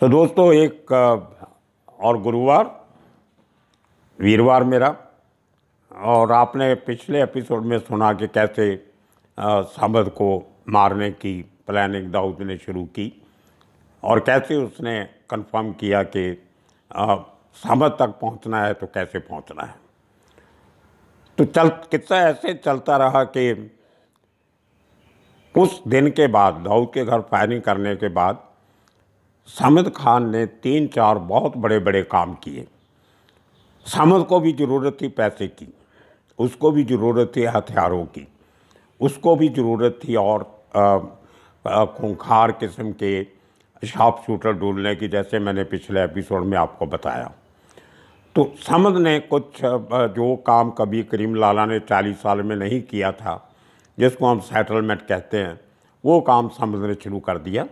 सो दोस्तों एक और गुरुवार वीरवार मेरा और आपने पिछले एपिसोड में सुना कि कैसे सामद को मारने की प्लानिंग दाऊद ने शुरू की और कैसे उसने कंफर्म किया कि सामद तक पहुंचना है तो कैसे पहुंचना है तो चल किस्सा ऐसे चलता रहा कि उस दिन के बाद दाऊद के घर फायरिंग करने के बाद सामद खान ने तीन चार बहुत बड़े बड़े काम किए सामद को भी ज़रूरत थी पैसे की उसको भी ज़रूरत थी हथियारों की उसको भी ज़रूरत थी और खूंखार किस्म के शार्प शूटर ढूंढने की जैसे मैंने पिछले एपिसोड में आपको बताया तो समद ने कुछ जो काम कभी करीम लाला ने चालीस साल में नहीं किया था जिसको हम सेटलमेंट कहते हैं वो काम समद ने शुरू कर दिया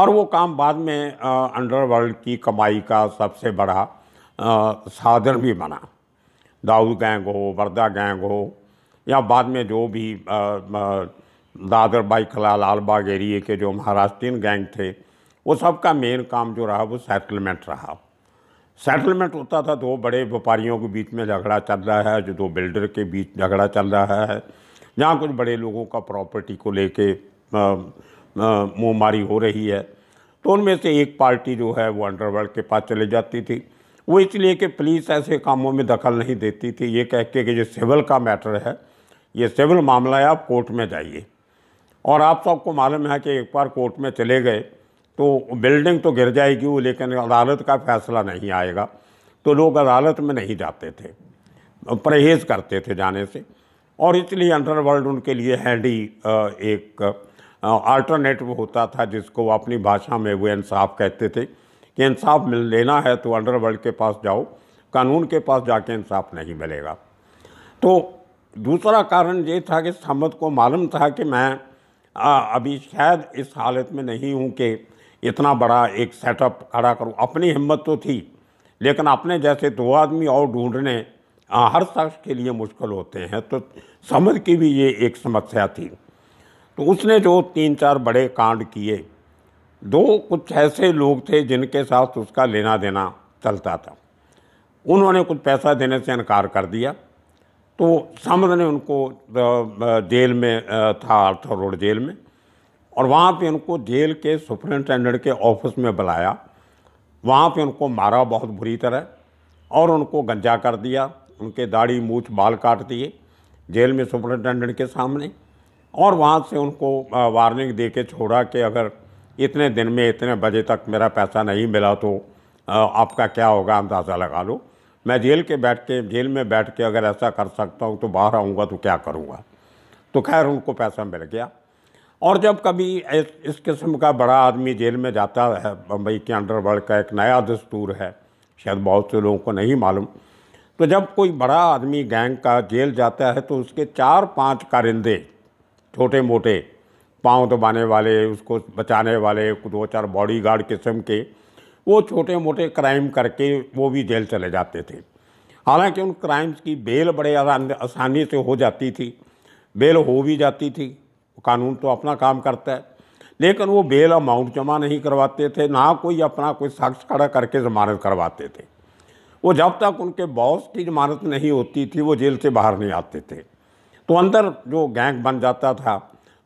और वो काम बाद में अंडरवर्ल्ड की कमाई का सबसे बड़ा साधन भी बना दाऊद गैंग हो वर्दा गैंग हो या बाद में जो भी दादर बाई कला लाल बाग एरिए के जो महाराष्ट्रीन गैंग थे वो सब का मेन काम जो रहा वो सेटलमेंट रहा सेटलमेंट होता था दो बड़े व्यापारियों के बीच में झगड़ा चल रहा है जो दो बिल्डर के बीच झगड़ा चल रहा है जहाँ कुछ बड़े लोगों का प्रॉपर्टी को लेके मुँहमारी हो रही है तो उनमें से एक पार्टी जो है वो अंडरवर्ल्ड के पास चले जाती थी वो इसलिए कि पुलिस ऐसे कामों में दखल नहीं देती थी ये कह के कि ये सिविल का मैटर है ये सिविल मामला है आप कोर्ट में जाइए और आप सबको मालूम है कि एक बार कोर्ट में चले गए तो बिल्डिंग तो गिर जाएगी वो लेकिन अदालत का फैसला नहीं आएगा तो लोग अदालत में नहीं जाते थे परहेज़ करते थे जाने से और इसलिए अंडरवर्ल्ड उनके लिए हैंडी एक अल्टरनेटिव होता था जिसको अपनी भाषा में वो इंसाफ कहते थे कि इंसाफ मिल लेना है तो अंडरवर्ल्ड के पास जाओ कानून के पास जाके इंसाफ नहीं मिलेगा तो दूसरा कारण ये था कि सहमत को मालूम था कि मैं आ, अभी शायद इस हालत में नहीं हूँ कि इतना बड़ा एक सेटअप खड़ा करूँ अपनी हिम्मत तो थी लेकिन अपने जैसे दो आदमी और ढूंढने हर शख्स के लिए मुश्किल होते हैं तो समझ की भी ये एक समस्या थी तो उसने जो तीन चार बड़े कांड किए दो कुछ ऐसे लोग थे जिनके साथ उसका लेना देना चलता था उन्होंने कुछ पैसा देने से इनकार कर दिया तो समद ने उनको जेल में था आर्थर रोड जेल में और वहाँ पे उनको जेल के सुपरिटेंडेंट के ऑफिस में बुलाया वहाँ पे उनको मारा बहुत बुरी तरह और उनको गंजा कर दिया उनके दाढ़ी मूछ बाल काट दिए जेल में सुपरिटेंडेंट के सामने और वहाँ से उनको वार्निंग दे के छोड़ा कि अगर इतने दिन में इतने बजे तक मेरा पैसा नहीं मिला तो आपका क्या होगा अंदाज़ा लगा लो मैं जेल के बैठ के जेल में बैठ के अगर ऐसा कर सकता हूँ तो बाहर आऊँगा तो क्या करूँगा तो खैर उनको पैसा मिल गया और जब कभी इस, इस किस्म का बड़ा आदमी जेल में जाता है बम्बई के अंडरवर्ल्ड का एक नया दस्तूर है शायद बहुत से लोगों को नहीं मालूम तो जब कोई बड़ा आदमी गैंग का जेल जाता है तो उसके चार पांच कारिंदे छोटे मोटे पाँव दबाने वाले उसको बचाने वाले दो चार बॉडी गार्ड किस्म के वो छोटे मोटे क्राइम करके वो भी जेल चले जाते थे हालांकि उन क्राइम्स की बेल बड़े आसानी से हो जाती थी बेल हो भी जाती थी कानून तो अपना काम करता है लेकिन वो बेल अमाउंट जमा नहीं करवाते थे ना कोई अपना कोई शख्स खड़ा करके जमानत करवाते थे वो जब तक उनके बॉस की जमानत नहीं होती थी वो जेल से बाहर नहीं आते थे तो अंदर जो गैंग बन जाता था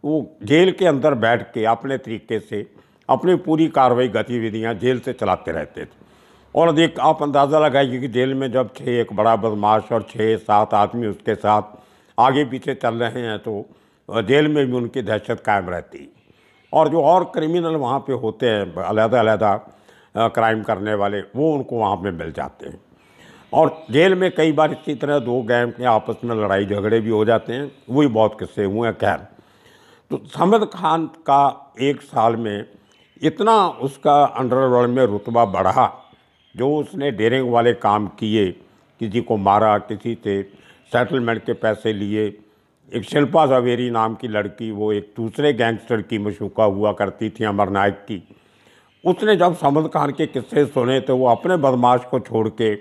वो जेल के अंदर बैठ के अपने तरीके से अपनी पूरी कार्रवाई गतिविधियाँ जेल से चलाते रहते थे और अधिक आप अंदाज़ा लगाइए कि जेल में जब छः एक बड़ा बदमाश और छः सात आदमी उसके साथ आगे पीछे चल रहे हैं तो जेल में भी उनकी दहशत कायम रहती और जो और क्रिमिनल वहाँ पे होते हैं अलहदा अलहदा क्राइम करने वाले वो उनको वहाँ पे मिल जाते हैं और जेल में कई बार इसी तरह दो गैंग के आपस में लड़ाई झगड़े भी हो जाते हैं वही बहुत किस्से हुए हैं खैर तो समद खान का एक साल में इतना उसका अंडरवर्ल्ड में रुतबा बढ़ा जो उसने डेरिंग वाले काम किए किसी को मारा किसी से सेटलमेंट के पैसे लिए एक शिल्पा सावेरी नाम की लड़की वो एक दूसरे गैंगस्टर की मशूका हुआ करती थी अमरनायक की उसने जब समद खान के किस्से सुने तो वो अपने बदमाश को छोड़ के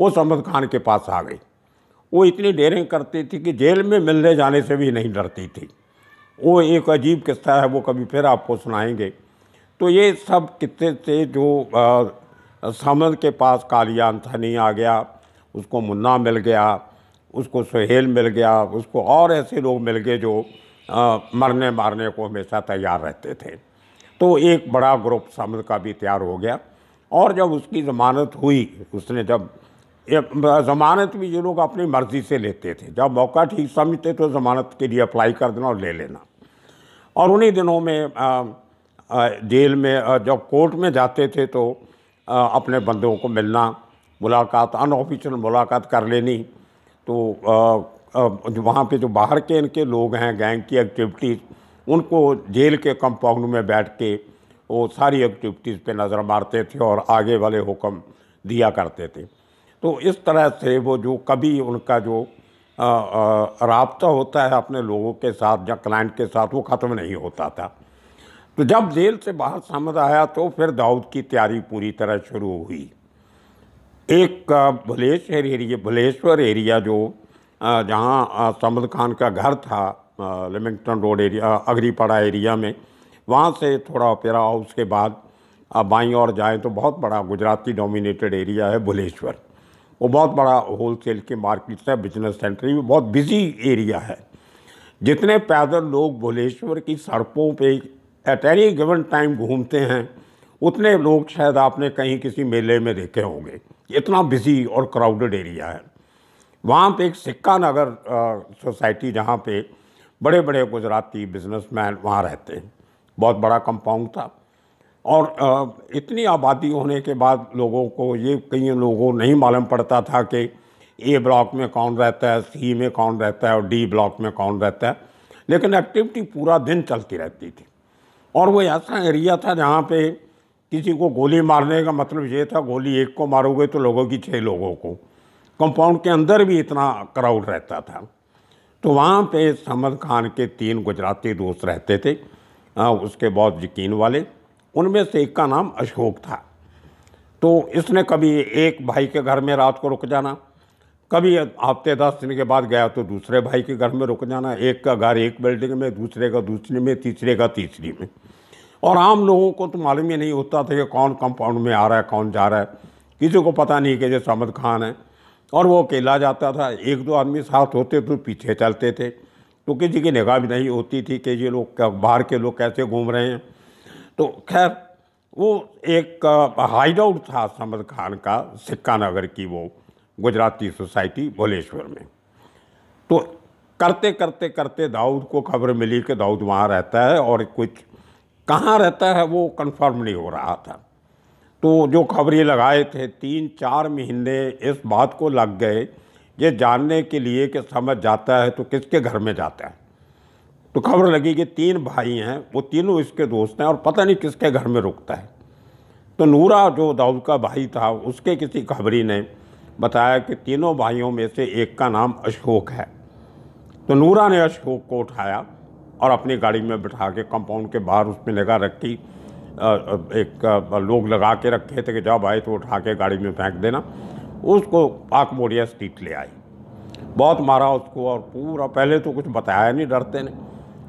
वो समद खान के पास आ गई वो इतनी डेरिंग करती थी कि जेल में मिलने जाने से भी नहीं डरती थी वो एक अजीब किस्सा है वो कभी फिर आपको सुनाएंगे तो ये सब किस्से से जो समद के पास कालिया अंथनी आ गया उसको मुन्ना मिल गया उसको सुहेल मिल गया उसको और ऐसे लोग मिल गए जो आ, मरने मारने को हमेशा तैयार रहते थे तो एक बड़ा ग्रुप समद का भी तैयार हो गया और जब उसकी ज़मानत हुई उसने जब ज़मानत भी ये लोग अपनी मर्ज़ी से लेते थे जब मौका ठीक समझते तो ज़मानत के लिए अप्लाई कर देना और ले लेना और उन्हीं दिनों में जेल में जब कोर्ट में जाते थे तो अपने बंदों को मिलना मुलाकात अनऑफिशियल मुलाकात कर लेनी तो वहाँ पे जो बाहर के इनके लोग हैं गैंग की एक्टिविटीज़ उनको जेल के कंपाउंड में बैठ के वो सारी एक्टिविटीज़ पे नज़र मारते थे और आगे वाले हुक्म दिया करते थे तो इस तरह से वो जो कभी उनका जो रबता होता है अपने लोगों के साथ या क्लाइंट के साथ वो ख़त्म नहीं होता था तो जब जेल से बाहर समझ आया तो फिर दाऊद की तैयारी पूरी तरह शुरू हुई एक भलेश्वर एरिया भलेश्वर एरिया जो जहाँ समद खान का घर था Lamington road area Agripada area में वहाँ से थोड़ा ओपेरा उसके बाद बाई और जाएँ तो बहुत बड़ा गुजराती डोमिनेटेड एरिया है भुलेश्वर वो बहुत बड़ा होल सेल की मार्केट्स है बिजनेस सेंटर भी बहुत बिजी एरिया है जितने पैदल लोग भुलेश्वर की सड़कों पे एट एनी गिवन टाइम घूमते हैं उतने लोग शायद आपने कहीं किसी मेले में देखे होंगे इतना बिजी और क्राउडेड एरिया है वहाँ पे एक सिक्का नगर सोसाइटी जहाँ पे बड़े बड़े गुजराती बिजनेसमैन वहाँ रहते हैं बहुत बड़ा कंपाउंड था और इतनी आबादी होने के बाद लोगों को ये कई लोगों नहीं मालूम पड़ता था कि ए ब्लॉक में कौन रहता है सी में कौन रहता है और डी ब्लॉक में कौन रहता है लेकिन एक्टिविटी पूरा दिन चलती रहती थी और वो ऐसा एरिया था जहाँ पे किसी को गोली मारने का मतलब ये था गोली एक को मारोगे तो लोगों की छः लोगों को कंपाउंड के अंदर भी इतना क्राउड रहता था तो वहाँ पे समद खान के तीन गुजराती दोस्त रहते थे आ, उसके बहुत यकीन वाले उनमें से एक का नाम अशोक था तो इसने कभी एक भाई के घर में रात को रुक जाना कभी हफ्ते दस दिन के बाद गया तो दूसरे भाई के घर में रुक जाना एक का घर एक बिल्डिंग में दूसरे का दूसरे में तीसरे का तीसरी में और आम लोगों को तो मालूम ही नहीं होता था कि कौन कंपाउंड में आ रहा है कौन जा रहा है किसी को पता नहीं कि जैसे अहमद खान है और वो अकेला जाता था एक दो आदमी साथ होते तो पीछे चलते थे तो किसी की निगाह भी नहीं होती थी कि ये लोग बाहर के लोग कैसे घूम रहे हैं तो खैर वो एक हाइड आउट था समद खान का सिक्का नगर की वो गुजराती सोसाइटी भोलेश्वर में तो करते करते करते दाऊद को खबर मिली कि दाऊद वहाँ रहता है और कुछ कहाँ रहता है वो कंफर्म नहीं हो रहा था तो जो खबरें लगाए थे तीन चार महीने इस बात को लग गए ये जानने के लिए कि समझ जाता है तो किसके घर में जाता है तो खबर लगी कि तीन भाई हैं वो तीनों इसके दोस्त हैं और पता नहीं किसके घर में रुकता है तो नूरा जो दाऊद का भाई था उसके किसी खबरी ने बताया कि तीनों भाइयों में से एक का नाम अशोक है तो नूरा ने अशोक को उठाया और अपनी गाड़ी में बैठा के कंपाउंड के बाहर उसमें निगाह रखी एक लोग लगा के रखे थे कि जाओ भाई तो उठा के गाड़ी में फेंक देना उसको पाक मोड़िया स्ट्रीट ले आई बहुत मारा उसको और पूरा पहले तो कुछ बताया नहीं डरते ने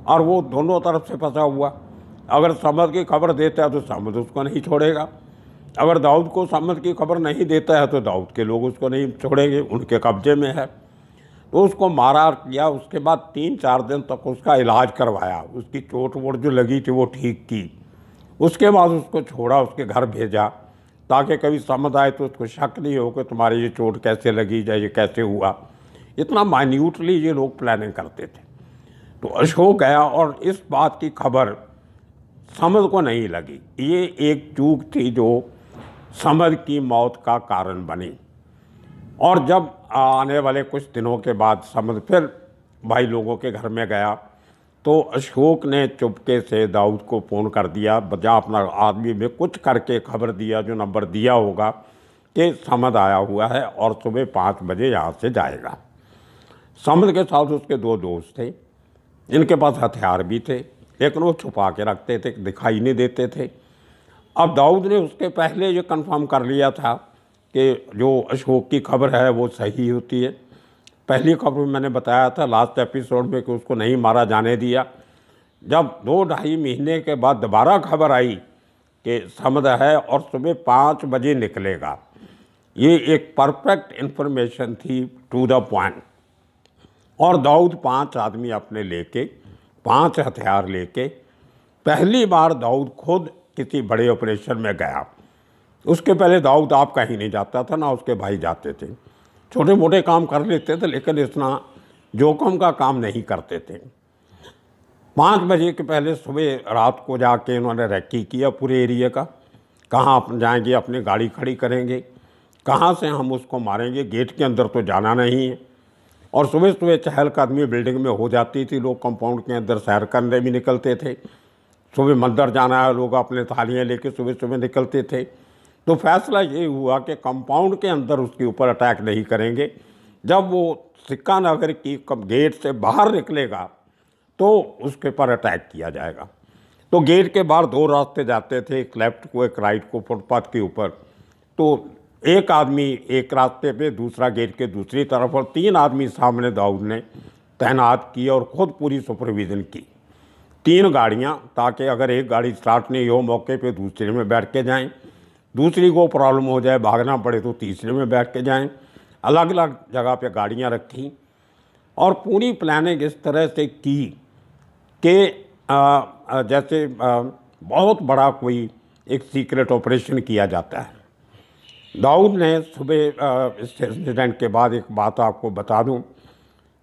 और वो दोनों तरफ से फंसा हुआ अगर समझ की खबर देता है तो समझ उसको नहीं छोड़ेगा अगर दाऊद को समझ की खबर नहीं देता है तो दाऊद के लोग उसको नहीं छोड़ेंगे उनके कब्जे में है तो उसको मारा किया उसके बाद तीन चार दिन तक उसका इलाज करवाया उसकी चोट वोट जो लगी थी वो ठीक की उसके बाद उसको छोड़ा उसके घर भेजा ताकि कभी समझ आए तो उसको शक नहीं हो कि तुम्हारी ये चोट कैसे लगी या ये कैसे हुआ इतना माइन्यूटली ये लोग प्लानिंग करते थे तो अशोक गया और इस बात की खबर समझ को नहीं लगी ये एक चूक थी जो समझ की मौत का कारण बनी और जब आने वाले कुछ दिनों के बाद समझ फिर भाई लोगों के घर में गया तो अशोक ने चुपके से दाऊद को फ़ोन कर दिया बजा अपना आदमी में कुछ करके खबर दिया जो नंबर दिया होगा कि समझ आया हुआ है और सुबह पाँच बजे यहाँ से जाएगा समझ के साथ उसके दो दोस्त थे इनके पास हथियार भी थे लेकिन वो छुपा के रखते थे दिखाई नहीं देते थे अब दाऊद ने उसके पहले ये कंफर्म कर लिया था कि जो अशोक की खबर है वो सही होती है पहली खबर में मैंने बताया था लास्ट एपिसोड में कि उसको नहीं मारा जाने दिया जब दो ढाई महीने के बाद दोबारा खबर आई कि समद है और सुबह पाँच बजे निकलेगा ये एक परफेक्ट इन्फॉर्मेशन थी टू द पॉइंट और दाऊद पांच आदमी अपने लेके पांच हथियार लेके पहली बार दाऊद खुद किसी बड़े ऑपरेशन में गया उसके पहले दाऊद आप कहीं नहीं जाता था ना उसके भाई जाते थे छोटे मोटे काम कर लेते थे लेकिन इतना जोखम का काम नहीं करते थे पाँच बजे के पहले सुबह रात को जाके इन्होंने रेक्की किया पूरे एरिया का कहाँ अपन जाएंगे अपनी गाड़ी खड़ी करेंगे कहाँ से हम उसको मारेंगे गेट के अंदर तो जाना नहीं है और सुबह सुबह चहलकदमी बिल्डिंग में हो जाती थी लोग कंपाउंड के अंदर सैर करने भी निकलते थे सुबह मंदिर जाना है लोग अपने थालियाँ लेके सुबह सुबह निकलते थे तो फैसला ये हुआ कि कंपाउंड के अंदर उसके ऊपर अटैक नहीं करेंगे जब वो सिक्का नगर की गेट से बाहर निकलेगा तो उसके ऊपर अटैक किया जाएगा तो गेट के बाहर दो रास्ते जाते थे एक लेफ्ट को एक राइट को फुटपाथ के ऊपर तो एक आदमी एक रास्ते पे दूसरा गेट के दूसरी तरफ और तीन आदमी सामने दाऊद ने तैनात किए और ख़ुद पूरी सुपरविज़न की तीन गाड़ियाँ ताकि अगर एक गाड़ी स्टार्ट नहीं हो मौके पे दूसरे में बैठ के जाएं दूसरी को प्रॉब्लम हो जाए भागना पड़े तो तीसरे में बैठ के जाएं अलग अलग जगह पे गाड़ियाँ रखी और पूरी प्लानिंग इस तरह से की कि जैसे आ, बहुत बड़ा कोई एक सीक्रेट ऑपरेशन किया जाता है दाऊद ने सुबह इस इंसिडेंट के बाद एक बात आपको बता दूं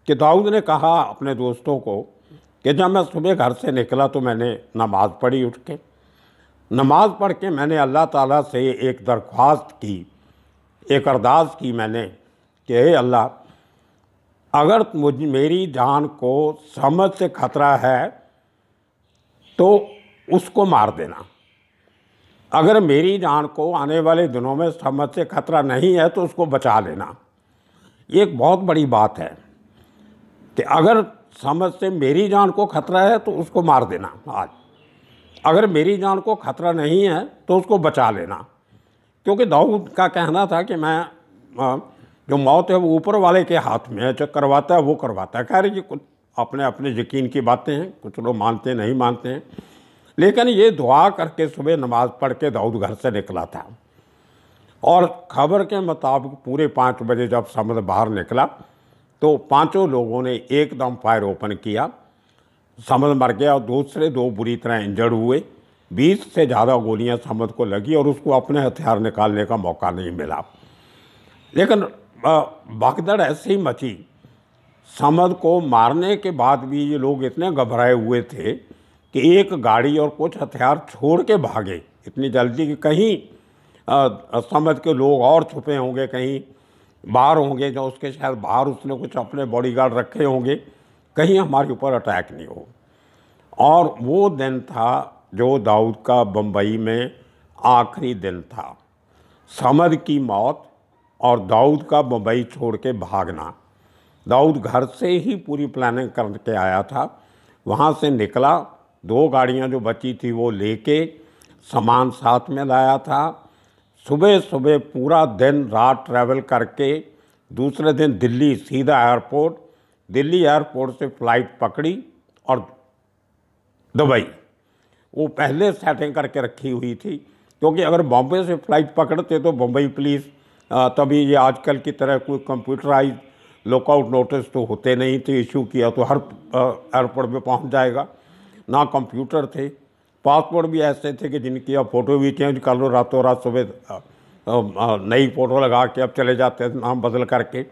कि दाऊद ने कहा अपने दोस्तों को कि जब मैं सुबह घर से निकला तो मैंने नमाज़ पढ़ी उठ के नमाज़ पढ़ के मैंने अल्लाह ताला से एक दरख्वास्त की एक अरदास की मैंने कि हे अल्लाह अगर मुझ मेरी जान को समझ से खतरा है तो उसको मार देना अगर मेरी जान को आने वाले दिनों में समझ से खतरा नहीं है तो उसको बचा लेना ये एक बहुत बड़ी बात है कि अगर समझ से मेरी जान को खतरा है तो उसको मार देना आज अगर मेरी जान को खतरा नहीं है तो उसको बचा लेना क्योंकि दाऊद का कहना था कि मैं जो मौत है वो ऊपर वाले के हाथ में है जो करवाता है वो करवाता है खैर ये कुछ अपने अपने यकीन की बातें हैं कुछ लोग मानते हैं नहीं मानते हैं लेकिन ये दुआ करके सुबह नमाज पढ़ के दाऊद घर से निकला था और खबर के मुताबिक पूरे पाँच बजे जब समद बाहर निकला तो पांचों लोगों ने एकदम फायर ओपन किया समद मर गया और दूसरे दो बुरी तरह इंजर्ड हुए बीस से ज़्यादा गोलियां समद को लगी और उसको अपने हथियार निकालने का मौका नहीं मिला लेकिन भगदड़ ऐसे ही मची समद को मारने के बाद भी ये लोग इतने घबराए हुए थे कि एक गाड़ी और कुछ हथियार छोड़ के भागे इतनी जल्दी कि कहीं समझ के लोग और छुपे होंगे कहीं बाहर होंगे जो उसके शायद बाहर उसने कुछ अपने बॉडीगार्ड रखे होंगे कहीं हमारे ऊपर अटैक नहीं हो और वो दिन था जो दाऊद का बम्बई में आखिरी दिन था समर की मौत और दाऊद का बम्बई छोड़ के भागना दाऊद घर से ही पूरी प्लानिंग करके आया था वहाँ से निकला दो गाड़ियाँ जो बची थी वो लेके सामान साथ में लाया था सुबह सुबह पूरा दिन रात ट्रैवल करके दूसरे दिन दिल्ली सीधा एयरपोर्ट दिल्ली एयरपोर्ट से फ्लाइट पकड़ी और दुबई वो पहले सेटिंग करके रखी हुई थी क्योंकि अगर बॉम्बे से फ्लाइट पकड़ते तो बम्बई पुलिस तभी ये आजकल की तरह कोई कंप्यूटराइज लुकआउट नोटिस तो होते नहीं थे इशू किया तो हर एयरपोर्ट में पहुंच जाएगा ना कंप्यूटर थे पासपोर्ट भी ऐसे थे कि जिनकी अब फ़ोटो भी चेंज कर लो रातों रात सुबह नई फ़ोटो लगा के अब चले जाते थे नाम बदल करके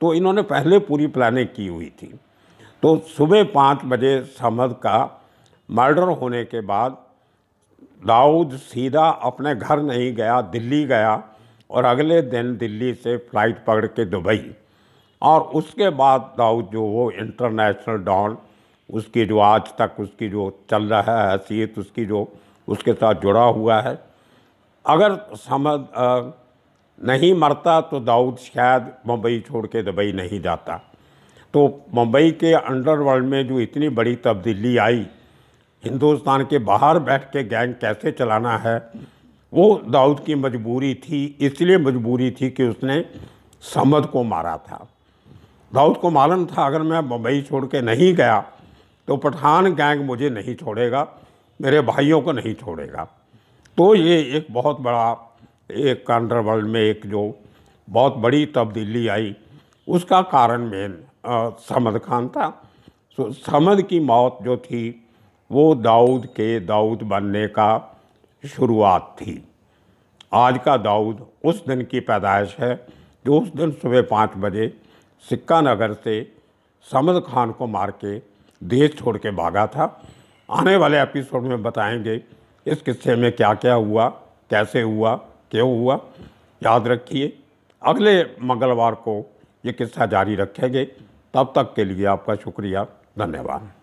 तो इन्होंने पहले पूरी प्लानिंग की हुई थी तो सुबह पाँच बजे समद का मर्डर होने के बाद दाऊद सीधा अपने घर नहीं गया दिल्ली गया और अगले दिन दिल्ली से फ़्लाइट पकड़ के दुबई और उसके बाद दाऊद जो वो इंटरनेशनल डॉन उसकी जो आज तक उसकी जो चल रहा है हैसियत उसकी जो उसके साथ जुड़ा हुआ है अगर समझ नहीं मरता तो दाऊद शायद मुंबई छोड़ के दुबई नहीं जाता तो मुंबई के अंडरवर्ल्ड में जो इतनी बड़ी तब्दीली आई हिंदुस्तान के बाहर बैठ के गैंग कैसे चलाना है वो दाऊद की मजबूरी थी इसलिए मजबूरी थी कि उसने समद को मारा था दाऊद को मालूम था अगर मैं मुंबई छोड़ के नहीं गया तो पठान गैंग मुझे नहीं छोड़ेगा मेरे भाइयों को नहीं छोड़ेगा तो ये एक बहुत बड़ा एक कांडर वर्ल्ड में एक जो बहुत बड़ी तब्दीली आई उसका कारण मेन समद खान था सो समद की मौत जो थी वो दाऊद के दाऊद बनने का शुरुआत थी आज का दाऊद उस दिन की पैदाइश है जो उस दिन सुबह पाँच बजे सिक्का नगर से समद खान को मार के देश छोड़ के भागा था आने वाले एपिसोड में बताएंगे इस किस्से में क्या क्या हुआ कैसे हुआ क्यों हुआ याद रखिए अगले मंगलवार को ये किस्सा जारी रखेंगे तब तक के लिए आपका शुक्रिया धन्यवाद